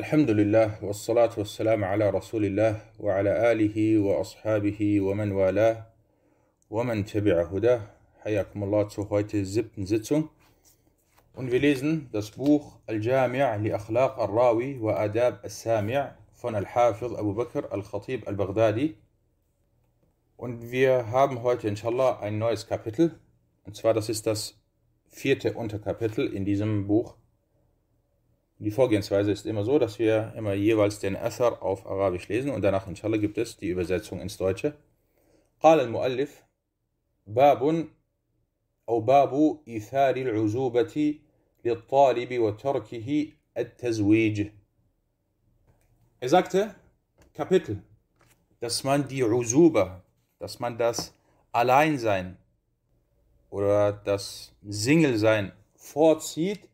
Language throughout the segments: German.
الحمد لله والصلاة والسلام على رسول الله وعلى آله وأصحابه ومن والاه ومن تبع هداه حياكم الله zu heute siebten Sitzung und wir lesen das Buch Al-Jami' li Akhlaq al-Rawi wa Adab al-Sami' von Al-Hafiz Abu Bakr al-Khatib al-Baghdadi und wir haben heute inshallah ein neues Kapitel und zwar das ist das vierte Unterkapitel in diesem Buch Die Vorgehensweise ist immer so, dass wir immer jeweils den Athar auf Arabisch lesen und danach inshallah gibt es die Übersetzung ins Deutsche. قال المؤلف باب أو باب إيثار العزوبة للطالب وتركه التزويج. Er sagte, Kapitel, dass man die Usuba, dass man das Alleinsein oder das Single-Sein vorzieht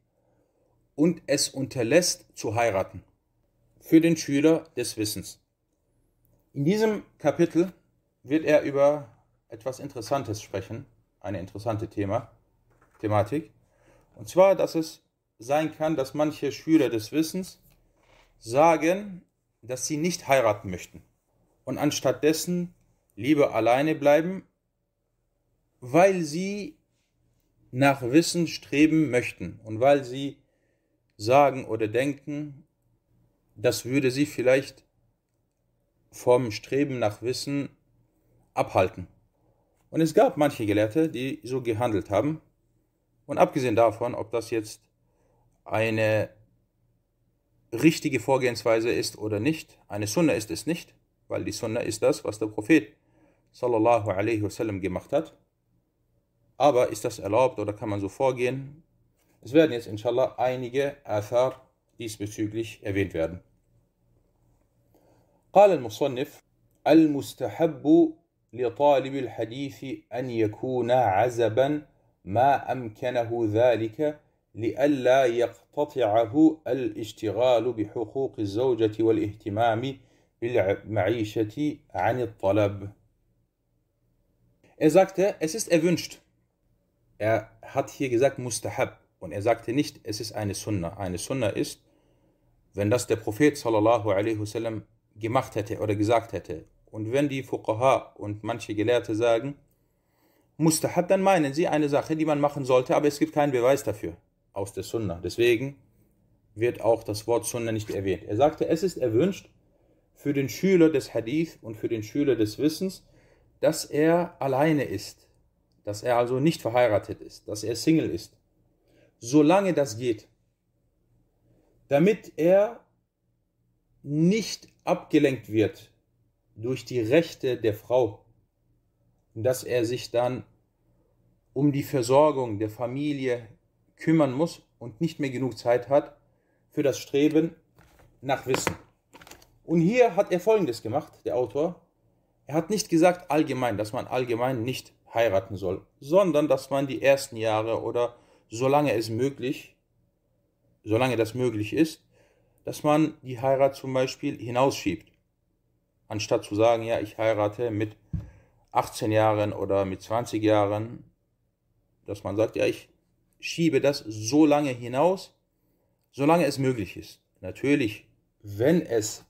und es unterlässt zu heiraten. Für den Schüler des Wissens. In diesem Kapitel wird er über etwas Interessantes sprechen, eine interessante Thema, Thematik. Und zwar, dass es sein kann, dass manche Schüler des Wissens sagen, dass sie nicht heiraten möchten und anstattdessen lieber alleine bleiben, weil sie nach Wissen streben möchten und weil sie sagen oder denken, das würde sie vielleicht vom Streben nach Wissen abhalten. Und es gab manche Gelehrte, die so gehandelt haben. Und abgesehen davon, ob das jetzt eine richtige Vorgehensweise ist oder nicht, eine Sunna ist es nicht, weil die Sunna ist das, was der Prophet sallallahu alaihi wasallam gemacht hat. Aber ist das erlaubt oder kann man so vorgehen? Es werden jetzt inshallah einige Athar diesbezüglich erwähnt werden. قال المصنف المستحب لطالب الحديث أن يكون عزبا ما أمكنه ذلك لئلا يقتطعه الاشتغال بحقوق الزوجة والاهتمام بالمعيشة عن الطلب. Er sagte, es ist erwünscht. Er hat hier gesagt mustahab. Und er sagte nicht, es ist eine Sunna. Eine Sunna ist, wenn das der Prophet sallallahu alaihi wasallam gemacht hätte oder gesagt hätte. Und wenn die Fuqaha und manche Gelehrte sagen, Mustahab, dann meinen sie eine Sache, die man machen sollte, aber es gibt keinen Beweis dafür aus der Sunna. Deswegen wird auch das Wort Sunna nicht erwähnt. Er sagte, es ist erwünscht für den Schüler des Hadith und für den Schüler des Wissens, dass er alleine ist, dass er also nicht verheiratet ist, dass er Single ist solange das geht, damit er nicht abgelenkt wird durch die Rechte der Frau, dass er sich dann um die Versorgung der Familie kümmern muss und nicht mehr genug Zeit hat für das Streben nach Wissen. Und hier hat er Folgendes gemacht, der Autor. Er hat nicht gesagt allgemein, dass man allgemein nicht heiraten soll, sondern dass man die ersten Jahre oder solange es möglich, solange das möglich ist, dass man die Heirat zum Beispiel hinausschiebt. Anstatt zu sagen, ja, ich heirate mit 18 Jahren oder mit 20 Jahren, dass man sagt, ja, ich schiebe das so lange hinaus, solange es möglich ist. Natürlich, wenn es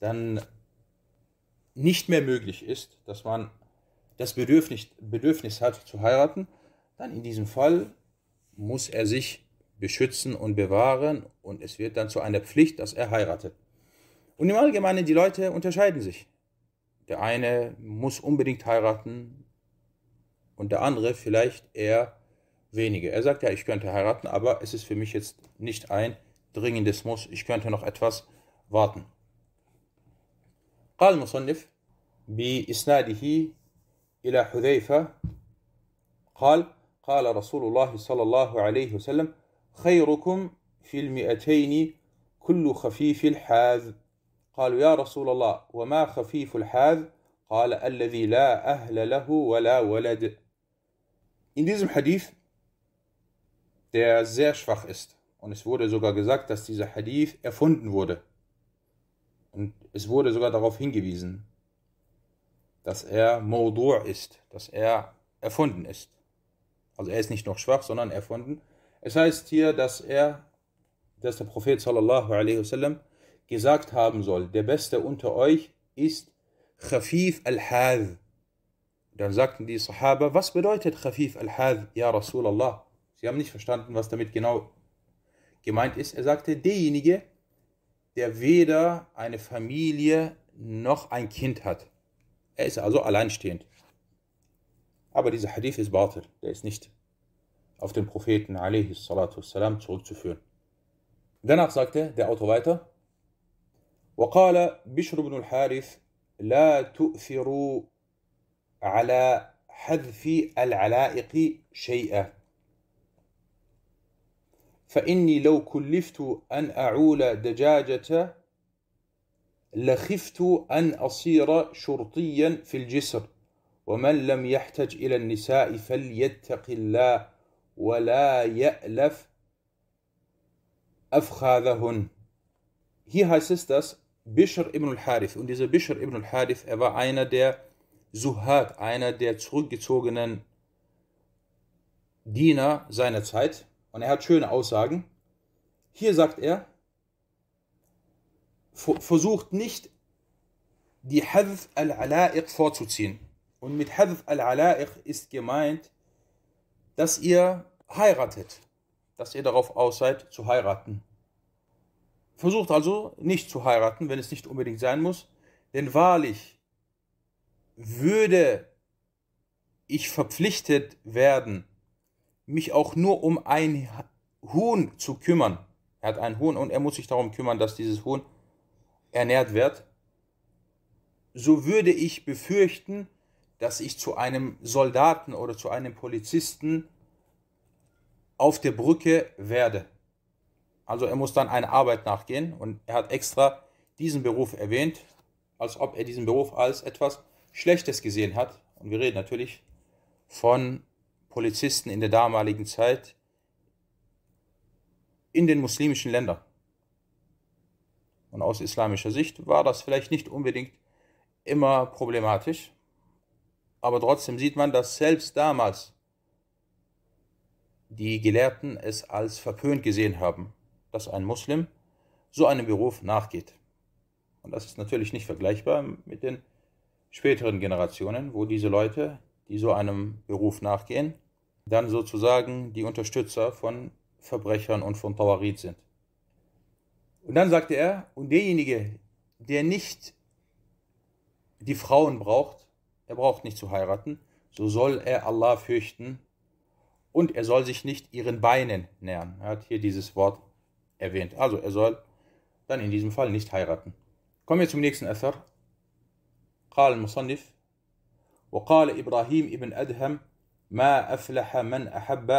dann nicht mehr möglich ist, dass man das Bedürfnis, Bedürfnis hat zu heiraten, dann in diesem Fall muss er sich beschützen und bewahren und es wird dann zu einer Pflicht, dass er heiratet. Und im Allgemeinen, die Leute unterscheiden sich. Der eine muss unbedingt heiraten und der andere vielleicht eher weniger. Er sagt ja, ich könnte heiraten, aber es ist für mich jetzt nicht ein dringendes Muss. Ich könnte noch etwas warten. قال المصنف بإسناده إلى حذيفة قال قال رسول الله صلى الله عليه وسلم خيركم في المئتين كل خفيف الحاذ قالوا يا رسول الله وما خفيف الحاذ قال الذي لا أهل له ولا ولد In diesem Hadith, der sehr schwach ist, und es wurde sogar gesagt, dass dieser Hadith erfunden wurde, und es wurde sogar darauf hingewiesen, dass er Maudur ist, dass er erfunden ist. Also er ist nicht noch schwach, sondern erfunden. Es heißt hier, dass er, dass der Prophet sallallahu alaihi wasallam gesagt haben soll, der Beste unter euch ist Khafif al-Hadh. Dann sagten die Sahaba, was bedeutet Khafif al-Hadh, ja Rasulallah? Sie haben nicht verstanden, was damit genau gemeint ist. Er sagte, derjenige, der weder eine Familie noch ein Kind hat. Er ist also alleinstehend. Aber dieser Hadith ist batil, der ist nicht auf den Propheten والسلام, zurückzuführen. Danach sagte der Autor weiter, وقال بشر بن الحارث لا تؤثروا على حذف العلائق شيئا فإني لو كلفت أن أعول دجاجة لخفت أن أصير شرطيا في الجسر ومن لم يحتج إلى النساء فليتق الله ولا يألف أفخاذهن. Hier heißt es, dass Bishr ibn al-Harith, und dieser Bishr ibn al-Harith, er war einer der Suhat, einer der zurückgezogenen Diener seiner Zeit, und er hat schöne Aussagen. Hier sagt er, versucht nicht, die Hadith al-Ala'iq vorzuziehen. Und mit Hadith al-Ala'iq ist gemeint, dass ihr heiratet, dass ihr darauf aus seid, zu heiraten. Versucht also nicht zu heiraten, wenn es nicht unbedingt sein muss, denn wahrlich würde ich verpflichtet werden, mich auch nur um ein Huhn zu kümmern. Er hat einen Huhn und er muss sich darum kümmern, dass dieses Huhn ernährt wird. So würde ich befürchten, dass ich zu einem Soldaten oder zu einem Polizisten auf der Brücke werde. Also er muss dann einer Arbeit nachgehen und er hat extra diesen Beruf erwähnt, als ob er diesen Beruf als etwas Schlechtes gesehen hat. Und wir reden natürlich von Polizisten in der damaligen Zeit in den muslimischen Ländern. Und aus islamischer Sicht war das vielleicht nicht unbedingt immer problematisch. Aber trotzdem sieht man, dass selbst damals die Gelehrten es als verpönt gesehen haben, dass ein Muslim so einem Beruf nachgeht. Und das ist natürlich nicht vergleichbar mit den späteren Generationen, wo diese Leute, die so einem Beruf nachgehen, dann sozusagen die Unterstützer von Verbrechern und von Tawarit sind. Und dann sagte er, und derjenige, der nicht die Frauen braucht, er braucht nicht zu heiraten, so soll er Allah fürchten und er soll sich nicht ihren Beinen nähern. Er hat hier dieses Wort erwähnt. Also er soll dann in diesem Fall nicht heiraten. Kommen wir zum nächsten Athar. قال المصنف وقال إبراهيم ابن أدهم ما أفلح من أحب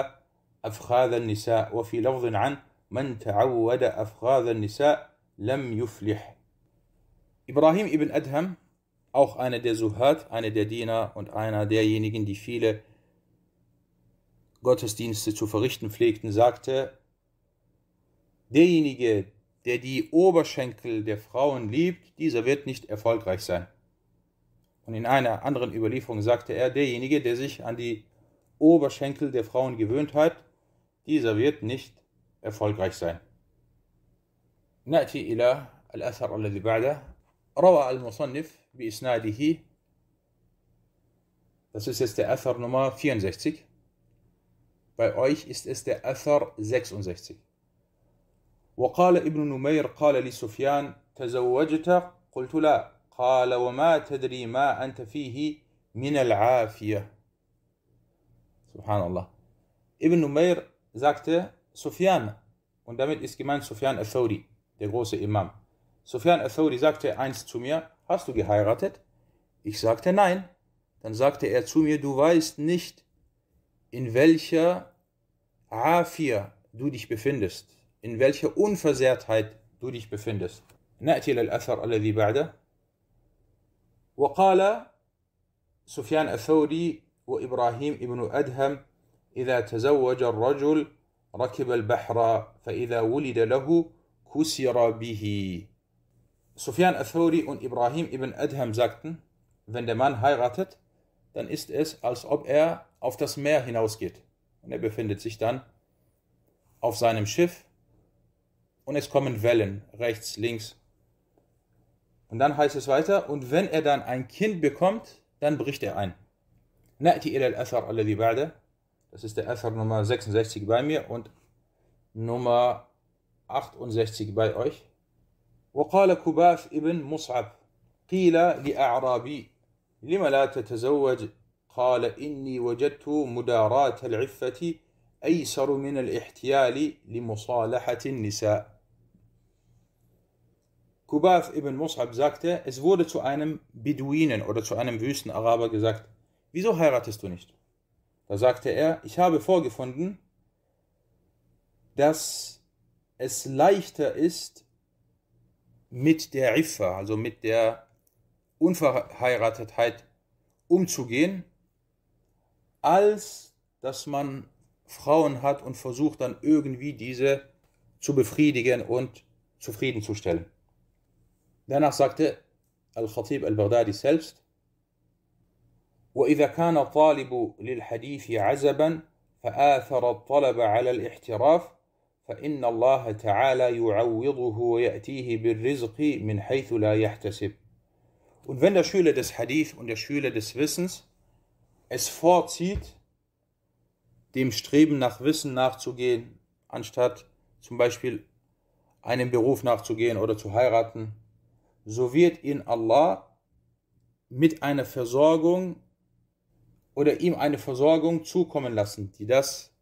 أفخاذ النساء وفي لفظ عن من تعود أفخاذ النساء لم يفلح إبراهيم ابن أدهم auch einer der Suhat, einer der Diener und einer derjenigen, die viele Gottesdienste zu verrichten pflegten, sagte, derjenige, der die Oberschenkel der Frauen liebt, dieser wird nicht erfolgreich sein. Und in einer anderen Überlieferung sagte er, derjenige, der sich an die Oberschenkel der Frauen gewöhnt hat, dieser wird nicht erfolgreich sein. نأتي إلى الأثر الذي بعده روى المصنف بإسناده Das ist jetzt der Ether Nummer 64. Bei euch ist es der Ether 66. وقال ابن نمير قال لسفيان تزوجت قلت لا قال وما تدري ما أنت فيه من العافية سبحان الله ابن Numair sagte Sufyan und damit ist gemeint Sufyan al-Thawri der große Imam Sufyan al-Thawri sagte einst zu mir hast du geheiratet? Ich sagte nein. Dann sagte er zu mir, du weißt nicht, in welcher Afia du dich befindest, in welcher Unversehrtheit du dich befindest. نأتي للأثر الذي بعده وقال سفيان الثوري وإبراهيم ابن أدهم إذا تزوج الرجل ركب البحر فإذا ولد له كسر به Sufyan Athori und Ibrahim ibn Adham sagten, wenn der Mann heiratet, dann ist es, als ob er auf das Meer hinausgeht. Und er befindet sich dann auf seinem Schiff und es kommen Wellen, rechts, links. Und dann heißt es weiter, und wenn er dann ein Kind bekommt, dann bricht er ein. Na'ti ila al-Athar alladhi ba'da. Das ist der Athar Nummer 66 bei mir und Nummer 68 bei euch. وقال كباف ابن مصعب قيل لأعرابي لم لا تتزوج قال إني وجدت مداراة العفة أيسر من الاحتيال لمصالحة النساء Kubaf ibn Mus'ab sagte, es wurde zu einem Beduinen oder zu einem Wüstenaraber gesagt, wieso heiratest du nicht? Da sagte er, ich habe vorgefunden, dass es leichter ist, mit der Iffa, also mit der Unverheiratetheit umzugehen, als dass man Frauen hat und versucht dann irgendwie diese zu befriedigen und zufriedenzustellen. Danach sagte Al-Khatib al-Baghdadi selbst, وإذا كان الطالب للحديث عزبا فآثر الطلب على الاحتراف فإن الله تعالى يعوضه ويأتيه بالرزق من حيث لا يحتسب. Und wenn der Schüler des Hadith und der Schüler des Wissens es vorzieht, dem Streben nach Wissen nachzugehen, anstatt zum Beispiel einem Beruf nachzugehen oder zu heiraten, so wird ihn Allah mit einer Versorgung oder ihm eine Versorgung zukommen lassen, die das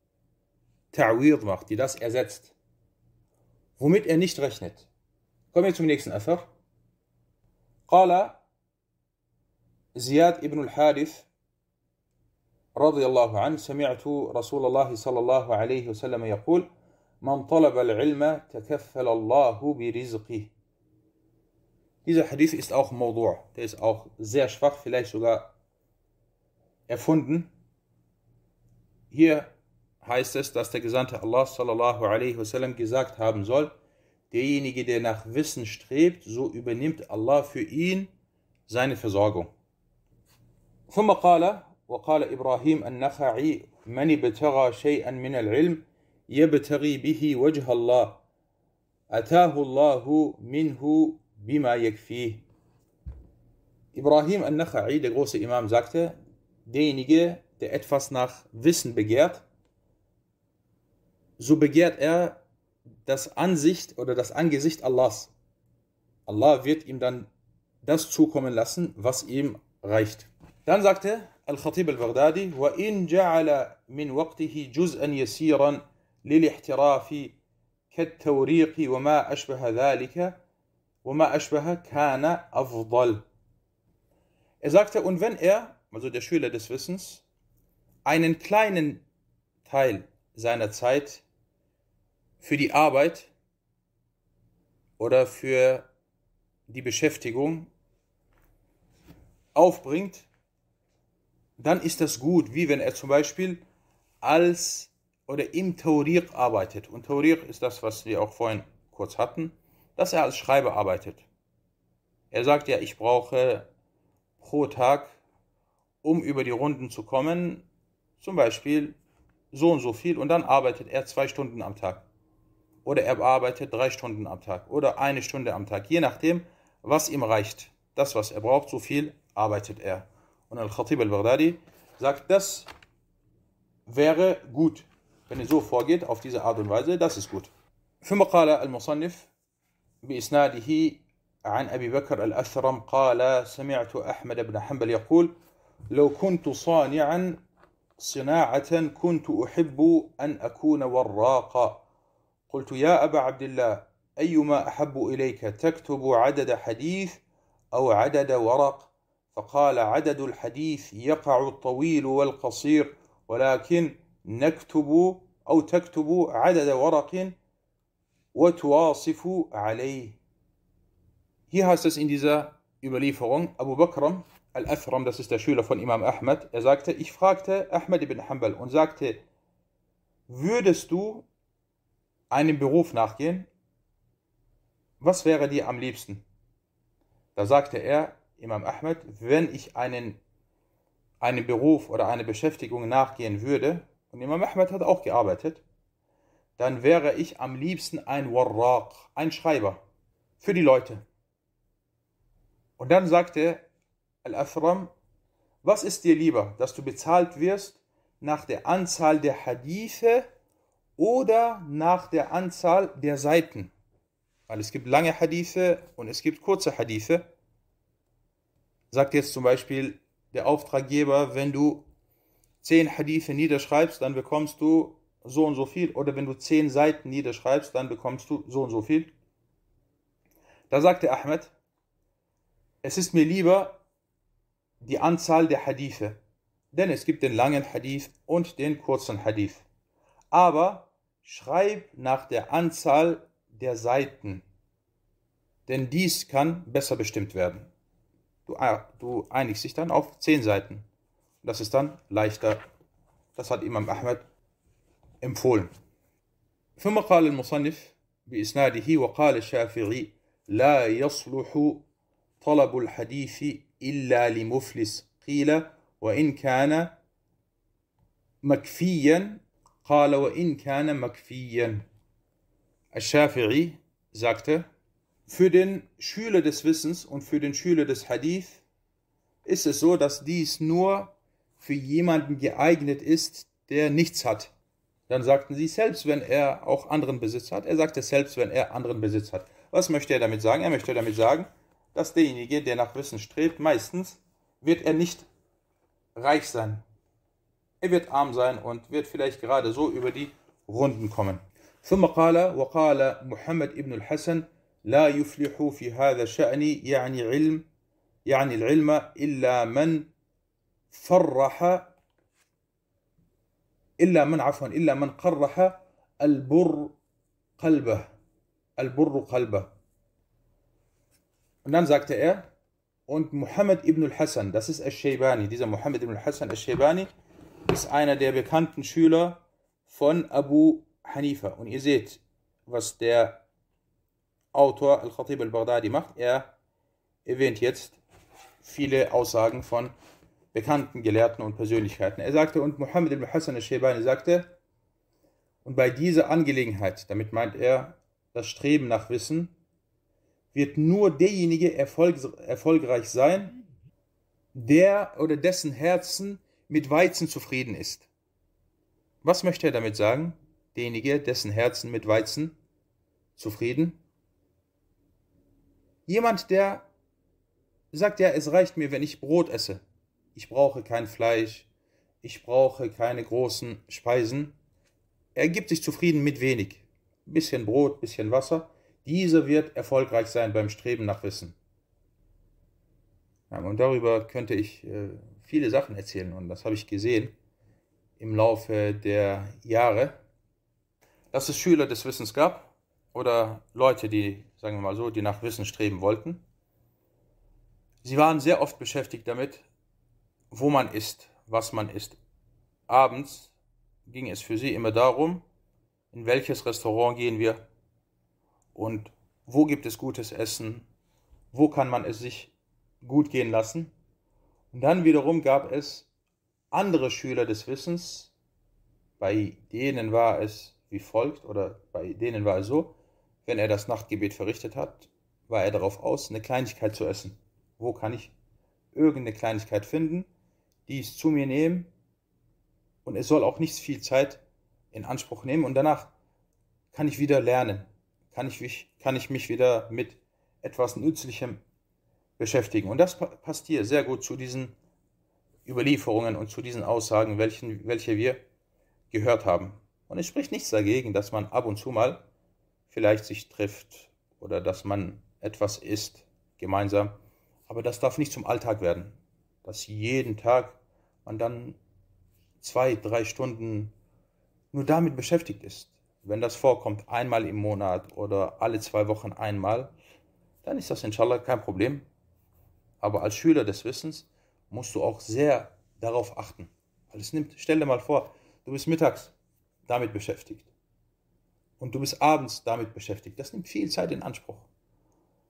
تعويض macht, die das ersetzt, womit er nicht rechnet. Kommen wir zum nächsten Asar. قال زياد ابن الحارث رضي الله عنه سمعت رسول الله صلى الله عليه وسلم يقول من طلب العلم تكفل الله برزقه Dieser Hadith ist auch Maudur, der ist auch sehr schwach, vielleicht sogar erfunden. Hier heißt es, dass der Gesandte Allah sallallahu alaihi wasallam gesagt haben soll, derjenige, der nach Wissen strebt, so übernimmt Allah für ihn seine Versorgung. ثم قال وقال إبراهيم النخعي من ابتغى شيئا من العلم يبتغي به وجه الله أتاه الله منه بما يكفيه Ibrahim al-Nakhai, der große Imam, sagte, derjenige, der etwas nach Wissen begehrt, so begehrt er das Ansicht oder das Angesicht Allahs. Allah wird ihm dann das zukommen lassen, was ihm reicht. Dann sagte Al-Khatib al-Baghdadi, وَإِنْ جَعَلَ مِنْ وَقْتِهِ جُزْءًا يَسِيرًا لِلِاحْتِرَافِ كالتوريق وما أشبه ذلك وما أشبه كان أفضل. Er sagte, und wenn er, also der Schüler des Wissens, einen kleinen Teil seiner Zeit für die Arbeit oder für die Beschäftigung aufbringt, dann ist das gut, wie wenn er zum Beispiel als oder im Tauriq arbeitet. Und Tauriq ist das, was wir auch vorhin kurz hatten, dass er als Schreiber arbeitet. Er sagt ja, ich brauche pro Tag, um über die Runden zu kommen, zum Beispiel so und so viel und dann arbeitet er zwei Stunden am Tag. Oder er arbeitet drei Stunden am Tag oder eine Stunde am Tag, je nachdem, was ihm reicht. Das, was er braucht, so viel arbeitet er. Und Al-Khatib al-Baghdadi sagt, das wäre gut. Wenn er so vorgeht, auf diese Art und Weise, das ist gut. Für ثم قال المصنف بإسناده عن أبي بكر الأثرم قال سمعت أحمد بن حنبل يقول لو كنت صانعا صناعة كنت أحب أن أكون وراقا قلت يا أبا عبد الله أيما أحب إليك تكتب عدد حديث أو عدد ورق فقال عدد الحديث يقع الطويل والقصير ولكن نكتب أو تكتب عدد ورق وتواصف عليه Hier heißt es in dieser Überlieferung, Abu Bakr Al-Athram, das ist der Schüler von Imam Ahmad, er sagte, ich fragte Ahmad ibn Hanbal und sagte, würdest du einem Beruf nachgehen? Was wäre dir am liebsten? Da sagte er, Imam Ahmad, wenn ich einen, einen Beruf oder eine Beschäftigung nachgehen würde, und Imam Ahmad hat auch gearbeitet, dann wäre ich am liebsten ein Warraq, ein Schreiber für die Leute. Und dann sagte al-Ashram, was ist dir lieber, dass du bezahlt wirst nach der Anzahl der Hadithe oder nach der Anzahl der Seiten? Weil es gibt lange Hadithe und es gibt kurze Hadithe. Sagt jetzt zum Beispiel der Auftraggeber, wenn du zehn Hadithe niederschreibst, dann bekommst du so und so viel. Oder wenn du zehn Seiten niederschreibst, dann bekommst du so und so viel. Da sagte Ahmed, es ist mir lieber, die Anzahl der Hadithe. Denn es gibt den langen Hadith und den kurzen Hadith. Aber schreib nach der Anzahl der Seiten. Denn dies kann besser bestimmt werden. Du, äh, du einigst dich dann auf zehn Seiten. Das ist dann leichter. Das hat Imam Ahmed empfohlen. ثم قال المصنف بإسناده وقال الشافعي لا يصلح طلب الحديث إلا لمفلس قيل وإن كان مكفيا قال وإن كان مكفيا الشافعي sagte Für den Schüler des Wissens und für den Schüler des Hadith ist es so, dass dies nur für jemanden geeignet ist, der nichts hat. Dann sagten sie, selbst wenn er auch anderen Besitz hat, er sagte selbst, wenn er anderen Besitz hat. Was möchte er damit sagen? Er möchte damit sagen, dass derjenige, der nach Wissen strebt, meistens wird er nicht reich sein. Er wird arm sein und wird vielleicht gerade so über die Runden kommen. ثم قال وقال محمد ابن الحسن لا يفلح في هذا الشأن يعني علم يعني العلم إلا من فرح إلا من عفوا إلا من قرح البر قلبه البر قلبه und dann sagte er, und Muhammad ibn al-Hassan, das ist al-Shaybani, dieser Muhammad ibn al-Hassan al-Shaybani ist einer der bekannten Schüler von Abu Hanifa. Und ihr seht, was der Autor al-Khatib al-Baghdadi macht. Er erwähnt jetzt viele Aussagen von bekannten Gelehrten und Persönlichkeiten. Er sagte, und Muhammad ibn al Hassan al-Shaybani sagte, und bei dieser Angelegenheit, damit meint er das Streben nach Wissen, wird nur derjenige erfolg, erfolgreich sein, der oder dessen Herzen mit Weizen zufrieden ist. Was möchte er damit sagen? Derjenige, dessen Herzen mit Weizen zufrieden? Jemand, der sagt, ja, es reicht mir, wenn ich Brot esse. Ich brauche kein Fleisch, ich brauche keine großen Speisen. Er gibt sich zufrieden mit wenig. Bisschen Brot, bisschen Wasser diese wird erfolgreich sein beim Streben nach Wissen. und darüber könnte ich äh, viele Sachen erzählen und das habe ich gesehen im Laufe der Jahre, dass es Schüler des Wissens gab oder Leute, die, sagen wir mal so, die nach Wissen streben wollten. Sie waren sehr oft beschäftigt damit, wo man ist, was man ist. Abends ging es für sie immer darum, in welches Restaurant gehen wir, und wo gibt es gutes Essen, wo kann man es sich gut gehen lassen. Und dann wiederum gab es andere Schüler des Wissens, bei denen war es wie folgt oder bei denen war es so, wenn er das Nachtgebet verrichtet hat, war er darauf aus, eine Kleinigkeit zu essen. Wo kann ich irgendeine Kleinigkeit finden, die ich zu mir nehme und es soll auch nicht viel Zeit in Anspruch nehmen und danach kann ich wieder lernen kann ich mich, kann ich mich wieder mit etwas Nützlichem beschäftigen. Und das passt hier sehr gut zu diesen Überlieferungen und zu diesen Aussagen, welchen, welche wir gehört haben. Und es spricht nichts dagegen, dass man ab und zu mal vielleicht sich trifft oder dass man etwas isst gemeinsam. Aber das darf nicht zum Alltag werden, dass jeden Tag man dann zwei, drei Stunden nur damit beschäftigt ist wenn das vorkommt, einmal im Monat oder alle zwei Wochen einmal, dann ist das inshallah kein Problem. Aber als Schüler des Wissens musst du auch sehr darauf achten. Weil es nimmt, stell dir mal vor, du bist mittags damit beschäftigt. Und du bist abends damit beschäftigt. Das nimmt viel Zeit in Anspruch.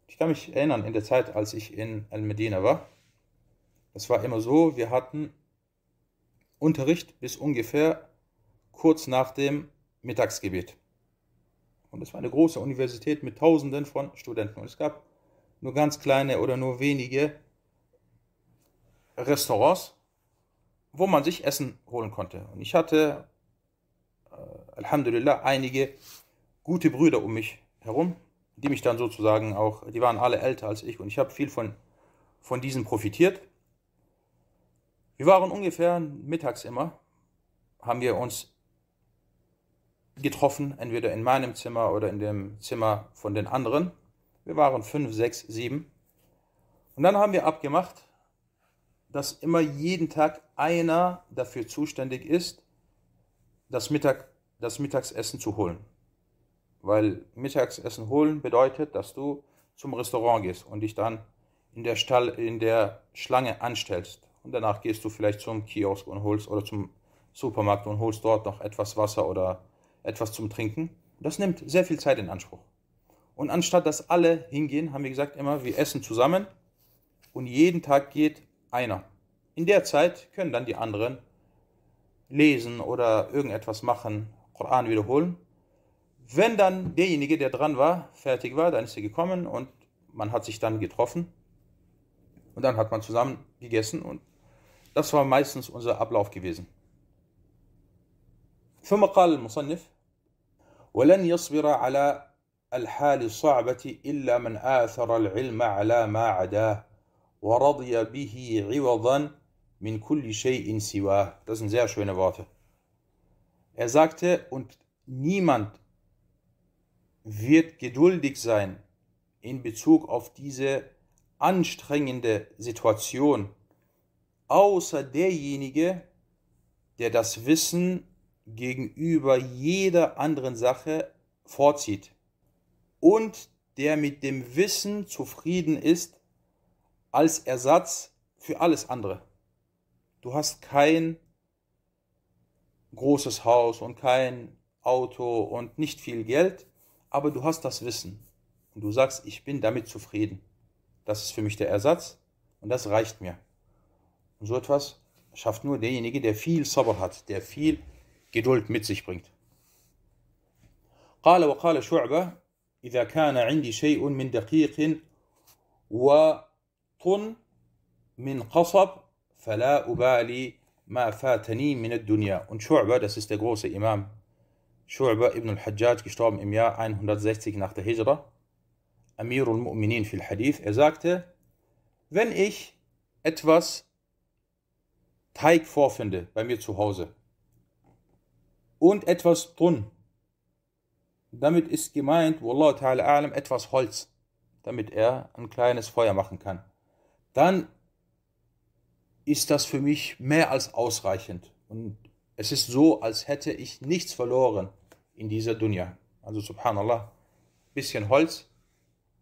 Ich kann mich erinnern, in der Zeit, als ich in Al-Medina war, das war immer so, wir hatten Unterricht bis ungefähr kurz nach dem Mittagsgebet. Und es war eine große Universität mit Tausenden von Studenten. Und es gab nur ganz kleine oder nur wenige Restaurants, wo man sich Essen holen konnte. Und ich hatte, äh, Alhamdulillah, einige gute Brüder um mich herum, die mich dann sozusagen auch, die waren alle älter als ich und ich habe viel von, von diesen profitiert. Wir waren ungefähr mittags immer, haben wir uns getroffen, entweder in meinem Zimmer oder in dem Zimmer von den anderen. Wir waren fünf, sechs, sieben. Und dann haben wir abgemacht, dass immer jeden Tag einer dafür zuständig ist, das, Mittag, das Mittagsessen zu holen. Weil Mittagsessen holen bedeutet, dass du zum Restaurant gehst und dich dann in der, Stall, in der Schlange anstellst. Und danach gehst du vielleicht zum Kiosk und holst oder zum Supermarkt und holst dort noch etwas Wasser oder etwas zum Trinken. Das nimmt sehr viel Zeit in Anspruch. Und anstatt dass alle hingehen, haben wir gesagt immer, wir essen zusammen und jeden Tag geht einer. In der Zeit können dann die anderen lesen oder irgendetwas machen, Koran wiederholen. Wenn dann derjenige, der dran war, fertig war, dann ist er gekommen und man hat sich dann getroffen und dann hat man zusammen gegessen und das war meistens unser Ablauf gewesen. ثم قال المصنف ولن يصبر على الحال الصعبة إلا من آثر العلم على ما عداه ورضي به عوضا من كل شيء سواه. Das sind sehr schöne Worte. Er sagte, und niemand wird geduldig sein in Bezug auf diese anstrengende Situation, außer derjenige, der das Wissen gegenüber jeder anderen Sache vorzieht und der mit dem Wissen zufrieden ist als Ersatz für alles andere. Du hast kein großes Haus und kein Auto und nicht viel Geld, aber du hast das Wissen und du sagst, ich bin damit zufrieden. Das ist für mich der Ersatz und das reicht mir. Und so etwas schafft nur derjenige, der viel Sauber hat, der viel Geduld mit sich bringt. قال وقال شعبة إذا كان عندي شيء من دقيق وطن من قصب فلا أبالي ما فاتني من الدنيا und Shu'ba, das ist der große Imam Shu'ba ibn al-Hajjaj, gestorben im Jahr 160 nach der Hijra, Amirul Mu'minin fil Hadith, er sagte, wenn ich etwas Teig vorfinde bei mir zu Hause, und etwas Tun. Damit ist gemeint, Wallahu ta'ala alam, etwas Holz, damit er ein kleines Feuer machen kann. Dann ist das für mich mehr als ausreichend. Und es ist so, als hätte ich nichts verloren in dieser Dunja. Also subhanallah, bisschen Holz,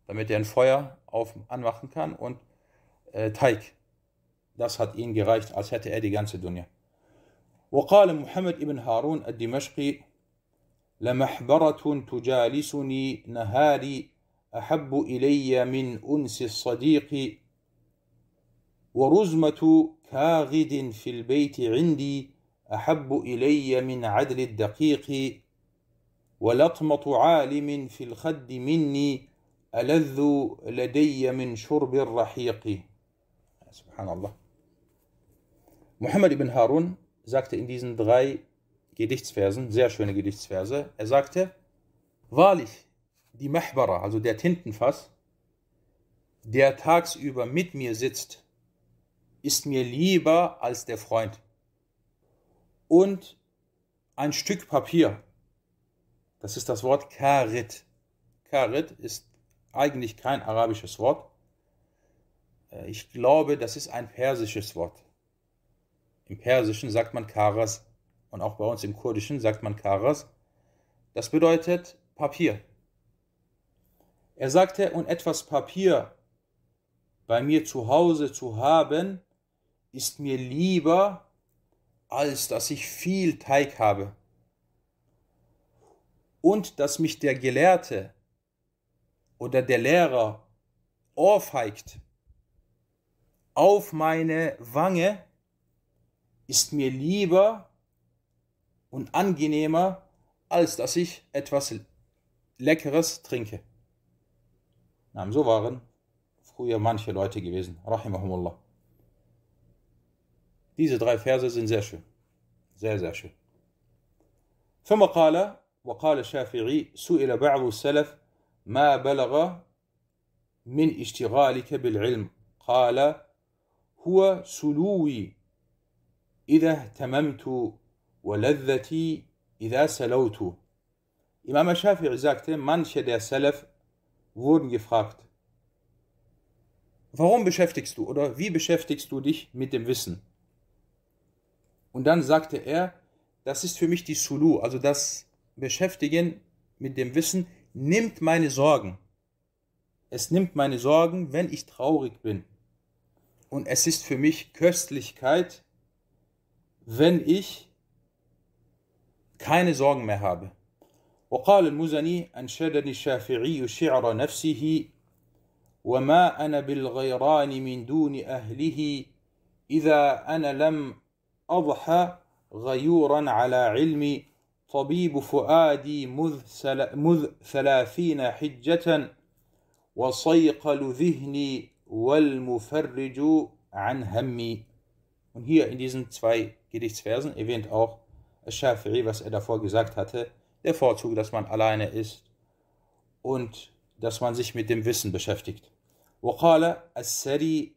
damit er ein Feuer auf, anmachen kann und äh, Teig. Das hat ihm gereicht, als hätte er die ganze Dunja. وقال محمد بن هارون الدمشقي لمحبرة تجالسني نهاري أحب إلي من أنس الصديق ورزمة كاغد في البيت عندي أحب إلي من عدل الدقيق ولطمة عالم في الخد مني ألذ لدي من شرب الرحيق سبحان الله محمد بن هارون sagte in diesen drei Gedichtsversen, sehr schöne Gedichtsverse, er sagte, wahrlich, die Mahbara, also der Tintenfass, der tagsüber mit mir sitzt, ist mir lieber als der Freund. Und ein Stück Papier, das ist das Wort Karit. Karit ist eigentlich kein arabisches Wort. Äh, ich glaube, das ist ein persisches Wort. Im Persischen sagt man Karas und auch bei uns im Kurdischen sagt man Karas. Das bedeutet Papier. Er sagte, und etwas Papier bei mir zu Hause zu haben, ist mir lieber, als dass ich viel Teig habe. Und dass mich der Gelehrte oder der Lehrer ohrfeigt auf meine Wange ist mir lieber und angenehmer, als dass ich etwas Leckeres trinke. so waren früher manche Leute gewesen. Rahimahumullah. Diese drei Verse sind sehr schön. Sehr, sehr schön. ثم قال وقال الشافعي سئل بعض السلف ما بلغ من اشتغالك بالعلم قال هو سلوي إذا اهتممت ولذتي إذا سلوت. Imam Shafi'i sagte, manche der Salaf wurden gefragt, warum beschäftigst du oder wie beschäftigst du dich mit dem Wissen? Und dann sagte er, das ist für mich die Sulu, also das Beschäftigen mit dem Wissen nimmt meine Sorgen. Es nimmt meine Sorgen, wenn ich traurig bin. Und es ist für mich Köstlichkeit, wenn ich keine Sorgen mehr habe. وقال المزني أنشدني الشافعي شعر نفسه وما أنا بالغيران من دون أهله إذا أنا لم أضحى غيورا على علمي طبيب فؤادي مذ, سل... مذ ثلاثين حجة وصيقل ذهني والمفرج عن همي Und hier in diesen zwei Gedichtsversen erwähnt auch Shafi'i, was er davor gesagt hatte, der Vorzug, dass man alleine ist und dass man sich mit dem Wissen beschäftigt. وقال السري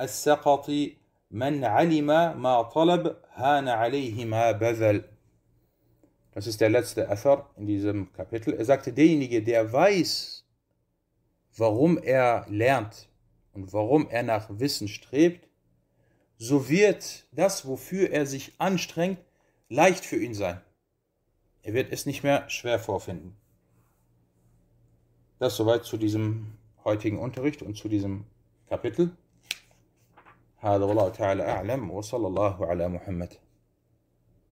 السقطي من علم ما طلب هان عليه ما بذل Das ist der letzte Effort in diesem Kapitel. Er sagte, derjenige, der weiß, warum er lernt und warum er nach Wissen strebt, so wird das, wofür er sich anstrengt, leicht für ihn sein. Er wird es nicht mehr schwer vorfinden. Das soweit zu diesem heutigen Unterricht und zu diesem Kapitel. هذا والله تعالى أعلم وصلى الله على محمد